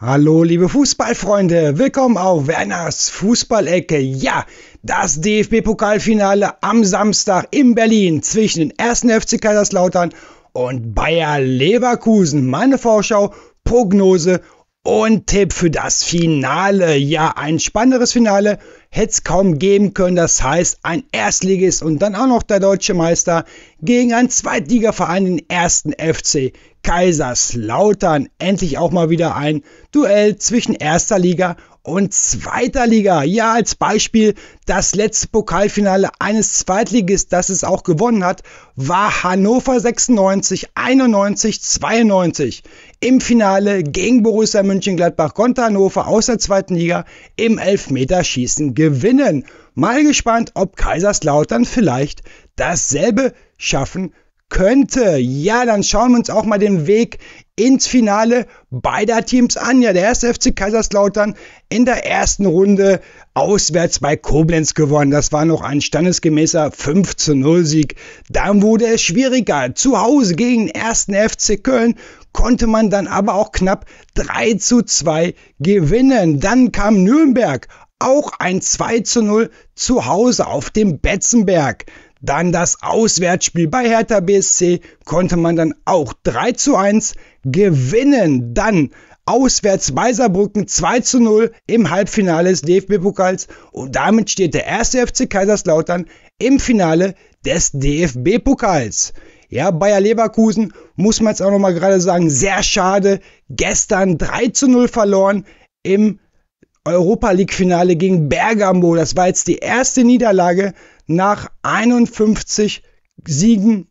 Hallo liebe Fußballfreunde, willkommen auf Werners Fußballecke. Ja, das DFB-Pokalfinale am Samstag in Berlin zwischen den ersten FC Kaiserslautern und Bayer Leverkusen. Meine Vorschau, Prognose und Tipp für das Finale. Ja, ein spannenderes Finale hätte es kaum geben können. Das heißt, ein Erstligist und dann auch noch der deutsche Meister gegen einen Zweitligaverein, den ersten FC Kaiserslautern. Endlich auch mal wieder ein Duell zwischen erster Liga und zweiter Liga. Ja, als Beispiel das letzte Pokalfinale eines Zweitligist, das es auch gewonnen hat, war Hannover 96, 91, 92. Im Finale gegen Borussia Mönchengladbach konnte Hannover aus der zweiten Liga im Elfmeterschießen gewinnen. Mal gespannt, ob Kaiserslautern vielleicht dasselbe schaffen könnte. Ja, dann schauen wir uns auch mal den Weg ins Finale beider Teams an. Ja, der erste FC Kaiserslautern in der ersten Runde auswärts bei Koblenz gewonnen. Das war noch ein standesgemäßer 5 zu 0 Sieg. Dann wurde es schwieriger. Zu Hause gegen den ersten FC Köln konnte man dann aber auch knapp 3 zu 2 gewinnen. Dann kam Nürnberg auch ein 2 zu 0 zu Hause auf dem Betzenberg. Dann das Auswärtsspiel bei Hertha BSC konnte man dann auch 3 zu 1 gewinnen. Dann auswärts Weiserbrücken 2 zu 0 im Halbfinale des DFB-Pokals und damit steht der erste FC Kaiserslautern im Finale des DFB-Pokals. Ja, Bayer Leverkusen muss man jetzt auch nochmal gerade sagen, sehr schade. Gestern 3 zu 0 verloren im Europa League-Finale gegen Bergamo. Das war jetzt die erste Niederlage nach 51 Siegen,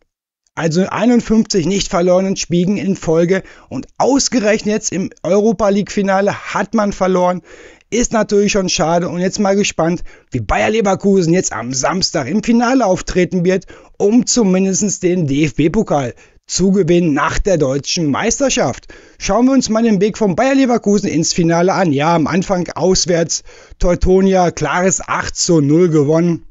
also 51 nicht verlorenen Spiegen in Folge. Und ausgerechnet jetzt im Europa League-Finale hat man verloren. Ist natürlich schon schade und jetzt mal gespannt, wie Bayer Leverkusen jetzt am Samstag im Finale auftreten wird, um zumindest den DFB-Pokal zu gewinnen nach der deutschen Meisterschaft. Schauen wir uns mal den Weg von Bayer Leverkusen ins Finale an. Ja, am Anfang auswärts Teutonia, klares 8 zu 0 gewonnen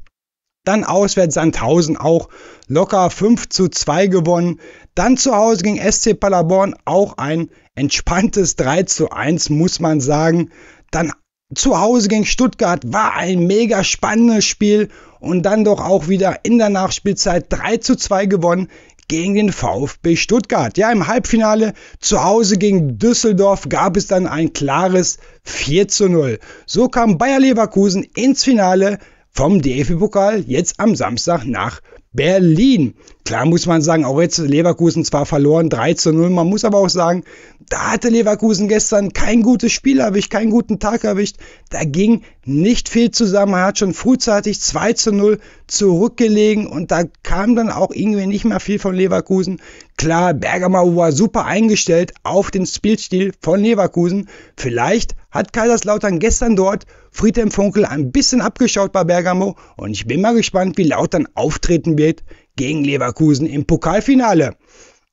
dann auswärts Sandhausen auch locker 5 zu 2 gewonnen, dann zu Hause gegen SC Paderborn auch ein entspanntes 3 zu 1, muss man sagen, dann zu Hause gegen Stuttgart war ein mega spannendes Spiel und dann doch auch wieder in der Nachspielzeit 3 zu 2 gewonnen gegen den VfB Stuttgart. Ja, im Halbfinale zu Hause gegen Düsseldorf gab es dann ein klares 4 zu 0. So kam Bayer Leverkusen ins Finale vom DFB-Pokal jetzt am Samstag nach Berlin. Klar muss man sagen, auch jetzt Leverkusen zwar verloren, 3 zu 0. Man muss aber auch sagen, da hatte Leverkusen gestern kein gutes Spiel erwischt, keinen guten Tag erwischt. Da ging nicht viel zusammen. Man hat schon frühzeitig 2 zu 0 zurückgelegen und da kam dann auch irgendwie nicht mehr viel von Leverkusen. Klar, Bergamo war super eingestellt auf den Spielstil von Leverkusen. Vielleicht hat Kaiserslautern gestern dort Friedhelm Funkel ein bisschen abgeschaut bei Bergamo und ich bin mal gespannt, wie Lautern auftreten wird gegen Leverkusen im Pokalfinale.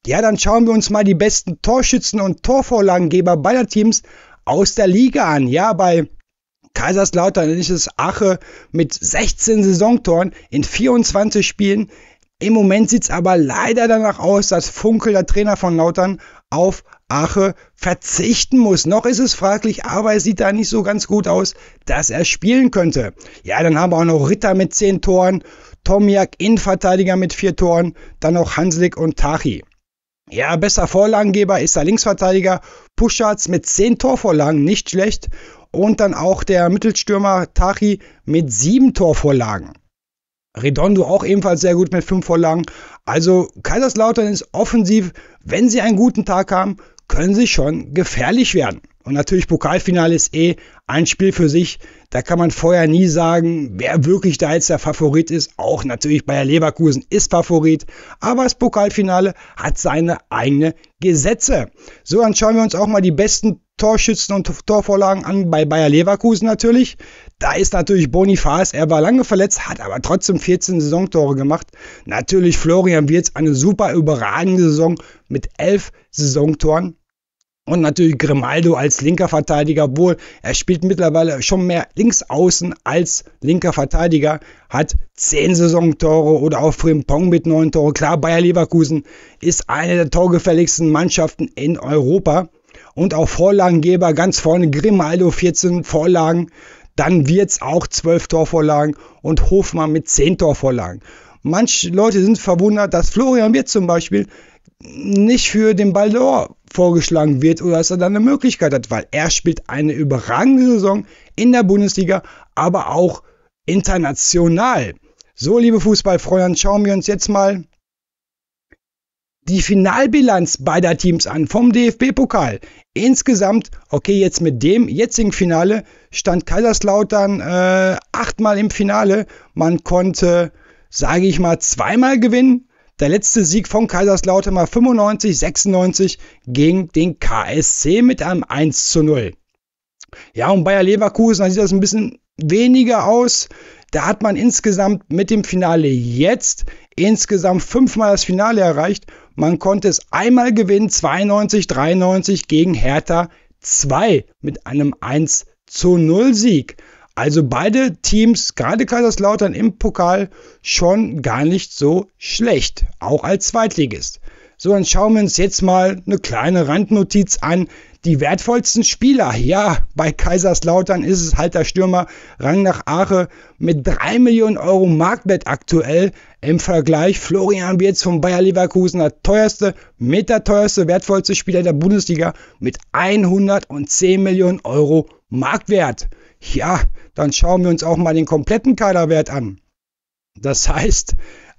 Ja, dann schauen wir uns mal die besten Torschützen und Torvorlagengeber beider Teams aus der Liga an. Ja, bei Kaiserslautern ist es Ache mit 16 Saisontoren in 24 Spielen. Im Moment sieht es aber leider danach aus, dass Funkel, der Trainer von Lautern, auf Ache verzichten muss. Noch ist es fraglich, aber es sieht da nicht so ganz gut aus, dass er spielen könnte. Ja, dann haben wir auch noch Ritter mit 10 Toren, Tomiak Innenverteidiger mit vier Toren, dann noch Hanslik und Tachi. Ja, besser Vorlagengeber ist der Linksverteidiger Puschatz mit zehn Torvorlagen, nicht schlecht. Und dann auch der Mittelstürmer Tachi mit sieben Torvorlagen. Redondo auch ebenfalls sehr gut mit fünf Vorlagen. Also Kaiserslautern ist offensiv, wenn sie einen guten Tag haben, können sie schon gefährlich werden. Und natürlich Pokalfinale ist eh ein Spiel für sich. Da kann man vorher nie sagen, wer wirklich da jetzt der Favorit ist. Auch natürlich Bayer Leverkusen ist Favorit. Aber das Pokalfinale hat seine eigenen Gesetze. So, dann schauen wir uns auch mal die besten Torschützen und Torvorlagen an bei Bayer Leverkusen natürlich. Da ist natürlich Bonifaz, er war lange verletzt, hat aber trotzdem 14 Saisontore gemacht. Natürlich Florian Wirtz, eine super überragende Saison mit 11 Saisontoren und natürlich Grimaldo als linker Verteidiger, obwohl er spielt mittlerweile schon mehr links außen als linker Verteidiger, hat zehn Saisontore oder auch Frimpong mit neun Tore. Klar, Bayer Leverkusen ist eine der torgefälligsten Mannschaften in Europa. Und auch Vorlagengeber ganz vorne, Grimaldo 14 Vorlagen, dann Wirtz auch 12 Torvorlagen und Hofmann mit 10 Torvorlagen. Manche Leute sind verwundert, dass Florian Wirtz zum Beispiel nicht für den Ballon vorgeschlagen wird oder dass er dann eine Möglichkeit hat, weil er spielt eine überragende Saison in der Bundesliga, aber auch international. So, liebe Fußballfreunde, schauen wir uns jetzt mal die Finalbilanz beider Teams an vom DFB-Pokal. Insgesamt, okay, jetzt mit dem jetzigen Finale stand Kaiserslautern äh, achtmal im Finale. Man konnte, sage ich mal, zweimal gewinnen der letzte Sieg von Kaiserslautern war 95, 96 gegen den KSC mit einem 1 zu 0. Ja, und Bayer Leverkusen, da sieht das ein bisschen weniger aus. Da hat man insgesamt mit dem Finale jetzt insgesamt fünfmal das Finale erreicht. Man konnte es einmal gewinnen, 92, 93 gegen Hertha 2 mit einem 1 zu 0 Sieg. Also beide Teams, gerade Kaiserslautern im Pokal, schon gar nicht so schlecht, auch als Zweitligist. So, dann schauen wir uns jetzt mal eine kleine Randnotiz an. Die wertvollsten Spieler, ja, bei Kaiserslautern ist es halt der Stürmer Rang nach Ache mit 3 Millionen Euro Marktwert aktuell. Im Vergleich Florian Wirz von Bayer Leverkusen, der teuerste, mit der teuerste, wertvollste Spieler der Bundesliga mit 110 Millionen Euro Marktwert. Ja, dann schauen wir uns auch mal den kompletten Keilerwert an. Das heißt,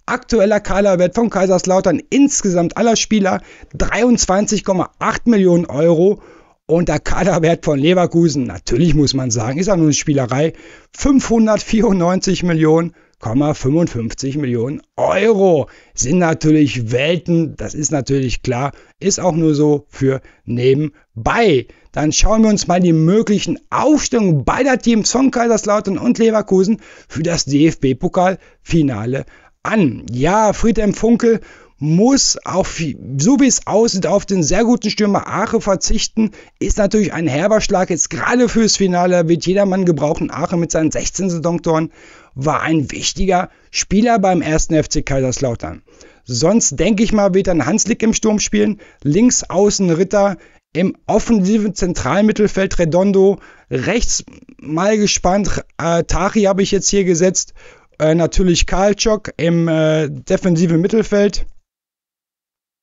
aktueller Keilerwert von Kaiserslautern insgesamt aller Spieler 23,8 Millionen Euro und der Kaderwert von Leverkusen, natürlich muss man sagen, ist ja nur eine Spielerei, 594 Millionen Euro. 1,55 Millionen Euro. Sind natürlich Welten, das ist natürlich klar, ist auch nur so für nebenbei. Dann schauen wir uns mal die möglichen Aufstellungen beider Teams von Kaiserslautern und Leverkusen für das DFB-Pokalfinale an. Ja, Friedhelm Funkel muss auf, so wie es aussieht, auf den sehr guten Stürmer Aachen verzichten, ist natürlich ein herber Schlag. Jetzt gerade fürs Finale wird jedermann gebrauchen. Aachen mit seinen 16 Saisontoren war ein wichtiger Spieler beim ersten FC Kaiserslautern. Sonst denke ich mal, wird dann Hanslik im Sturm spielen, links außen Ritter, im offensiven Zentralmittelfeld Redondo, rechts mal gespannt, äh, Tari habe ich jetzt hier gesetzt, äh, natürlich Kalchok im äh, defensiven Mittelfeld.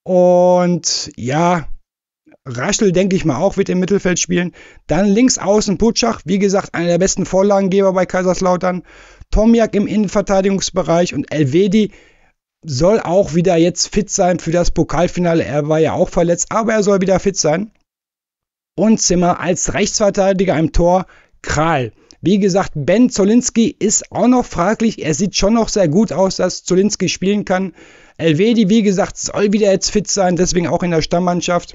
Und ja, Raschel, denke ich mal, auch wird im Mittelfeld spielen. Dann links außen Putschach, wie gesagt, einer der besten Vorlagengeber bei Kaiserslautern. Pomjak im Innenverteidigungsbereich und Elvedi soll auch wieder jetzt fit sein für das Pokalfinale. Er war ja auch verletzt, aber er soll wieder fit sein. Und Zimmer als Rechtsverteidiger im Tor Kral. Wie gesagt, Ben Zolinski ist auch noch fraglich. Er sieht schon noch sehr gut aus, dass Zolinski spielen kann. Elvedi, wie gesagt, soll wieder jetzt fit sein, deswegen auch in der Stammmannschaft.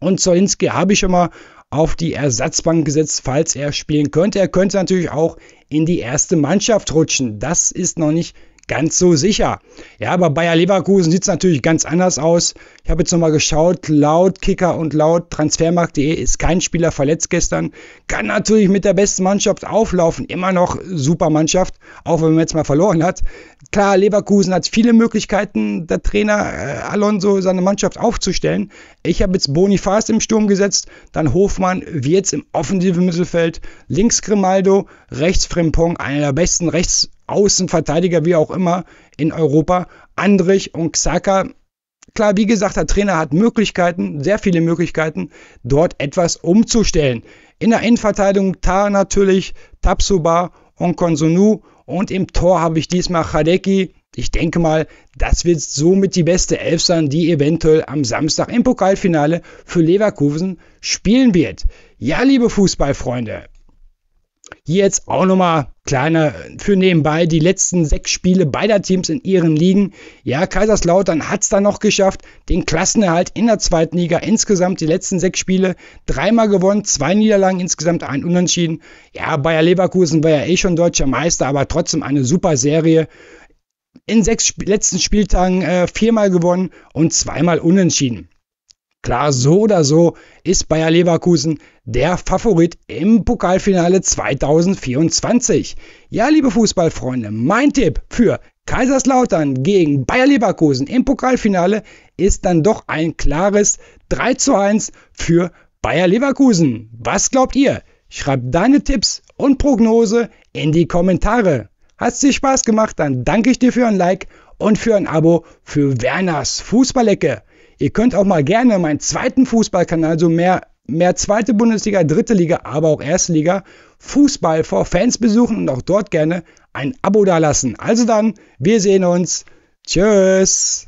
Und Zolinski habe ich schon mal auf die Ersatzbank gesetzt, falls er spielen könnte. Er könnte natürlich auch in die erste Mannschaft rutschen. Das ist noch nicht ganz so sicher. Ja, aber Bayer Leverkusen sieht es natürlich ganz anders aus. Ich habe jetzt nochmal geschaut, laut Kicker und laut Transfermarkt.de ist kein Spieler verletzt gestern. Kann natürlich mit der besten Mannschaft auflaufen. Immer noch super Mannschaft, auch wenn man jetzt mal verloren hat. Klar, Leverkusen hat viele Möglichkeiten, der Trainer äh, Alonso seine Mannschaft aufzustellen. Ich habe jetzt Bonifaz im Sturm gesetzt, dann Hofmann, wie jetzt im offensiven Mittelfeld, links Grimaldo, rechts Frimpong, einer der besten rechts Außenverteidiger, wie auch immer, in Europa. Andrich und Xhaka. Klar, wie gesagt, der Trainer hat Möglichkeiten, sehr viele Möglichkeiten, dort etwas umzustellen. In der Innenverteidigung Tar natürlich, Tapsuba und Konsonu. Und im Tor habe ich diesmal Hadeki. Ich denke mal, das wird somit die beste Elf sein, die eventuell am Samstag im Pokalfinale für Leverkusen spielen wird. Ja, liebe Fußballfreunde, hier jetzt auch nochmal kleiner für nebenbei die letzten sechs Spiele beider Teams in ihren Ligen. Ja, Kaiserslautern hat es dann noch geschafft, den Klassenerhalt in der zweiten Liga. Insgesamt die letzten sechs Spiele dreimal gewonnen, zwei Niederlagen, insgesamt ein Unentschieden. Ja, Bayer Leverkusen war ja eh schon deutscher Meister, aber trotzdem eine super Serie. In sechs letzten Spieltagen äh, viermal gewonnen und zweimal unentschieden. Klar, so oder so ist Bayer Leverkusen der Favorit im Pokalfinale 2024. Ja, liebe Fußballfreunde, mein Tipp für Kaiserslautern gegen Bayer Leverkusen im Pokalfinale ist dann doch ein klares 3 zu 1 für Bayer Leverkusen. Was glaubt ihr? Schreib deine Tipps und Prognose in die Kommentare. Hat es dir Spaß gemacht, dann danke ich dir für ein Like und für ein Abo für Werners Fußballecke. Ihr könnt auch mal gerne meinen zweiten Fußballkanal, so also mehr, mehr zweite Bundesliga, dritte Liga, aber auch erste Liga, Fußball vor Fans besuchen und auch dort gerne ein Abo dalassen. Also dann, wir sehen uns. Tschüss.